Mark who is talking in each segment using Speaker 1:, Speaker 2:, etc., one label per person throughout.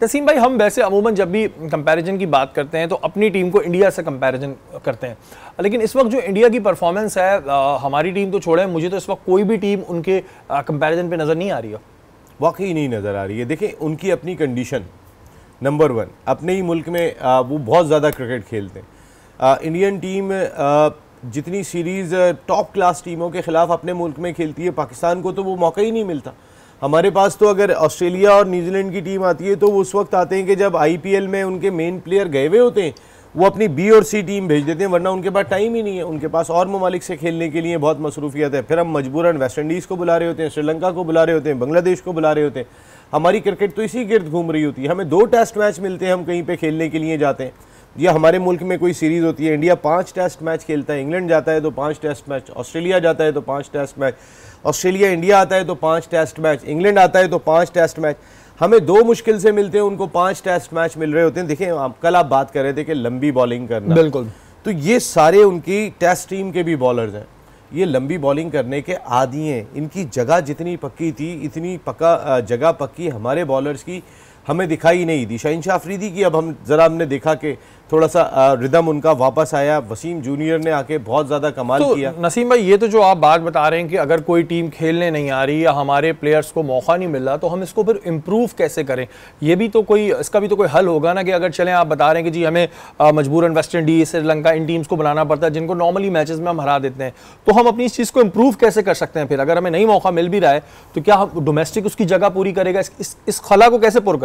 Speaker 1: तसीम भाई हम वैसे अमूमन जब भी कंपैरिजन की बात करते हैं तो अपनी टीम को इंडिया से कंपैरिजन करते हैं लेकिन इस वक्त जो इंडिया की परफॉर्मेंस है आ, हमारी टीम तो छोड़े मुझे तो इस वक्त कोई भी टीम
Speaker 2: उनके कंपैरिजन पे नज़र नहीं आ रही है वाकई नहीं नज़र आ रही है देखिए उनकी अपनी कंडीशन नंबर वन अपने ही मुल्क में आ, वो बहुत ज़्यादा क्रिकेट खेलते हैं आ, इंडियन टीम जितनी सीरीज़ टॉप क्लास टीमों के ख़िलाफ़ अपने मुल्क में खेलती है पाकिस्तान को तो वो मौका ही नहीं मिलता हमारे पास तो अगर ऑस्ट्रेलिया और न्यूजीलैंड की टीम आती है तो वो उस वक्त आते हैं कि जब आईपीएल में उनके मेन प्लेयर गए हुए होते हैं वो अपनी बी और सी टीम भेज देते हैं वरना उनके पास टाइम ही नहीं है उनके पास और ममालिक से खेलने के लिए बहुत मसरूफियत है फिर हम मजबूरन वेस्ट इंडीज़ को बुला रहे होते हैं श्रीलंका को बुला रहे होते हैं बांग्लादेश को बुला रहे होते हैं हमारी क्रिकेट तो इसी गिर्द घूम रही होती है हमें दो टेस्ट मैच मिलते हैं हम कहीं पर खेलने के लिए जाते हैं या हमारे मुल्क में कोई सीरीज़ होती है इंडिया पाँच टेस्ट मैच खेलता है इंग्लैंड जाता है तो पाँच टेस्ट मैच ऑस्ट्रेलिया जाता है तो पाँच टेस्ट मैच ऑस्ट्रेलिया इंडिया आता है तो पांच टेस्ट मैच इंग्लैंड आता है तो पांच टेस्ट मैच हमें दो मुश्किल से मिलते हैं उनको पांच टेस्ट मैच मिल रहे होते हैं देखिए आप कल आप बात कर रहे थे कि लंबी बॉलिंग करना बिल्कुल तो ये सारे उनकी टेस्ट टीम के भी बॉलर्स हैं ये लंबी बॉलिंग करने के आदि हैं इनकी जगह जितनी पक्की थी इतनी पक्का जगह पक्की हमारे बॉलर्स की हमें दिखाई नहीं दी शाहिन शाह अफरीदी की अब हम ज़रा हमने देखा कि थोड़ा सा रिदम उनका वापस आया वसीम जूनियर ने आके बहुत ज़्यादा कमाल तो किया
Speaker 1: नसीम भाई ये तो जो आप बात बता रहे हैं कि अगर कोई टीम खेलने नहीं आ रही या हमारे प्लेयर्स को मौका नहीं मिल रहा तो हम इसको फिर इम्प्रूव कैसे करें ये भी तो कोई इसका भी तो कोई हल होगा ना कि अगर चलें आप बता रहे हैं कि जी हमें मजबूरन वेस्ट इंडीज़ श्रीलंका इन टीम्स को बनाना पड़ता है जिनको नॉर्मली मैचेज में हम हरा देते हैं तो हम अपनी इस चीज़ को इम्प्रूव कैसे कर सकते हैं फिर अगर हमें नहीं मौका मिल भी रहा है तो क्या हम डोमेस्टिक उसकी जगह पूरी करेगा इस, खला को कैसे पुर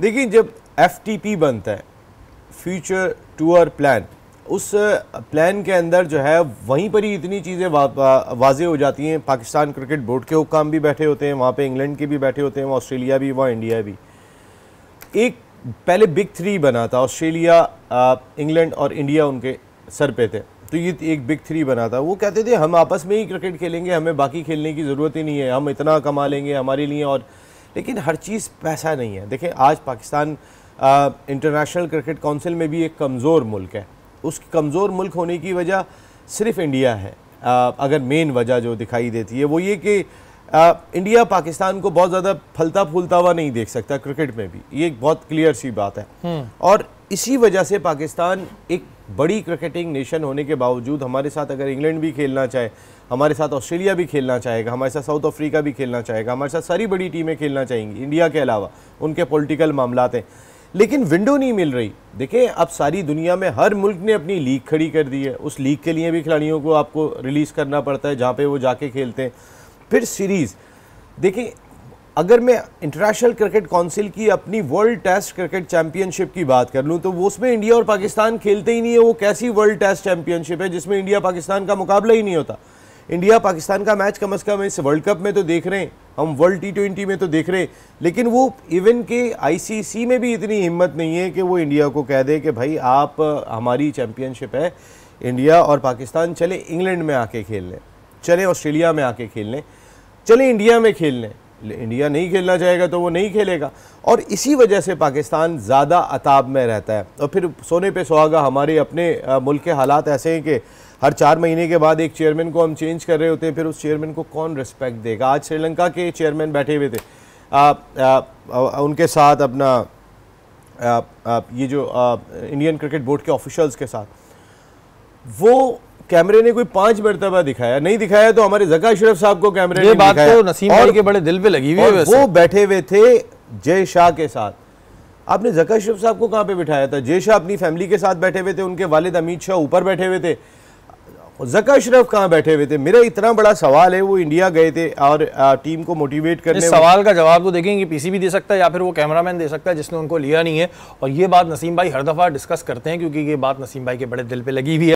Speaker 2: देखिए जब एफ बनता है फ्यूचर टूर प्लान उस प्लान के अंदर जो है वहीं पर ही इतनी चीज़ें वाजे हो जाती हैं पाकिस्तान क्रिकेट बोर्ड के हुकाम भी बैठे होते हैं वहाँ पे इंग्लैंड के भी बैठे होते हैं वहाँ ऑस्ट्रेलिया भी वहाँ इंडिया भी एक पहले बिग थ्री बना था ऑस्ट्रेलिया इंग्लैंड और इंडिया उनके सर पे थे तो ये एक बिग थ्री बना था वो कहते थे हम आपस में ही क्रिकेट खेलेंगे हमें बाकी खेलने की ज़रूरत ही नहीं है हम इतना कमा लेंगे हमारे लिए और लेकिन हर चीज़ पैसा नहीं है देखें आज पाकिस्तान इंटरनेशनल क्रिकेट काउंसिल में भी एक कमज़ोर मुल्क है उस कमज़ोर मुल्क होने की वजह सिर्फ इंडिया है आ, अगर मेन वजह जो दिखाई देती है वो ये कि इंडिया पाकिस्तान को बहुत ज़्यादा फलता फूलता हुआ नहीं देख सकता क्रिकेट में भी ये एक बहुत क्लियर सी बात है हम्म। और इसी वजह से पाकिस्तान एक बड़ी क्रिकेटिंग नेशन होने के बावजूद हमारे साथ अगर इंग्लैंड भी खेलना चाहे हमारे साथ ऑस्ट्रेलिया भी खेलना चाहेगा हमारे साथ साउथ अफ्रीका भी खेलना चाहेगा हमारे साथ सारी बड़ी टीमें खेलना चाहेंगी इंडिया के अलावा उनके पॉलिटिकल मामला हैं लेकिन विंडो नहीं मिल रही देखें अब सारी दुनिया में हर मुल्क ने अपनी लीग खड़ी कर दी है उस लीग के लिए भी खिलाड़ियों को आपको रिलीज़ करना पड़ता है जहाँ पे वो जाके खेलते हैं फिर सीरीज़ देखें अगर मैं इंटरनेशनल क्रिकेट काउंसिल की अपनी वर्ल्ड टेस्ट क्रिकेट चैंपियनशिप की बात कर लूँ तो वो उसमें इंडिया और पाकिस्तान खेलते ही नहीं है वो कैसी वर्ल्ड टेस्ट चैंपियनशिप है जिसमें इंडिया पाकिस्तान का मुकाबला ही नहीं होता इंडिया पाकिस्तान का मैच कम अज़ कम इस वर्ल्ड कप में तो देख रहे हैं हम वर्ल्ड टी ट्वेंटी में तो देख रहे हैं लेकिन वो इवन के आई में भी इतनी हिम्मत नहीं है कि वो इंडिया को कह दे कि भाई आप हमारी चैम्पियनशिप है इंडिया और पाकिस्तान चले इंग्लैंड में आके खेल लें चले ऑस्ट्रेलिया में आके खेल लें चले इंडिया में खेल लें इंडिया नहीं खेलना चाहेगा तो वो नहीं खेलेगा और इसी वजह से पाकिस्तान ज़्यादा अताब में रहता है और फिर सोने पे सुहागा हमारे अपने मुल्क के हालात ऐसे हैं कि हर चार महीने के बाद एक चेयरमैन को हम चेंज कर रहे होते हैं फिर उस चेयरमैन को कौन रिस्पेक्ट देगा आज श्रीलंका के चेयरमैन बैठे हुए थे आ, आ, आ, उनके साथ अपना आ, आ, ये जो आ, इंडियन क्रिकेट बोर्ड के ऑफिशल्स के साथ वो कैमरे ने कोई पांच मरतबा दिखाया नहीं दिखाया तो हमारे जका अशरफ साहब को कैमरे ने बात तो नसीम और के बड़े दिल पे लगी हुई है वो बैठे हुए थे जय शाह के साथ आपने जका अशरफ साहब को कहाँ पे बिठाया था जय शाह अपनी फैमिली के साथ बैठे हुए थे उनके वालिद अमित शाह ऊपर बैठे हुए थे जका अशरफ कहाँ बैठे हुए थे मेरा इतना बड़ा सवाल है वो इंडिया गए थे और टीम को मोटिवेट करने सवाल
Speaker 1: का जवाब तो देखेंगे भी दे सकता है या फिर वो कैमरामैन दे सकता है जिसने उनको लिया नहीं है और ये बात नसीम भाई हर दफ़ा डिस्कस करते हैं क्योंकि ये बात नसीम भाई के बड़े दिल पे लगी हुई है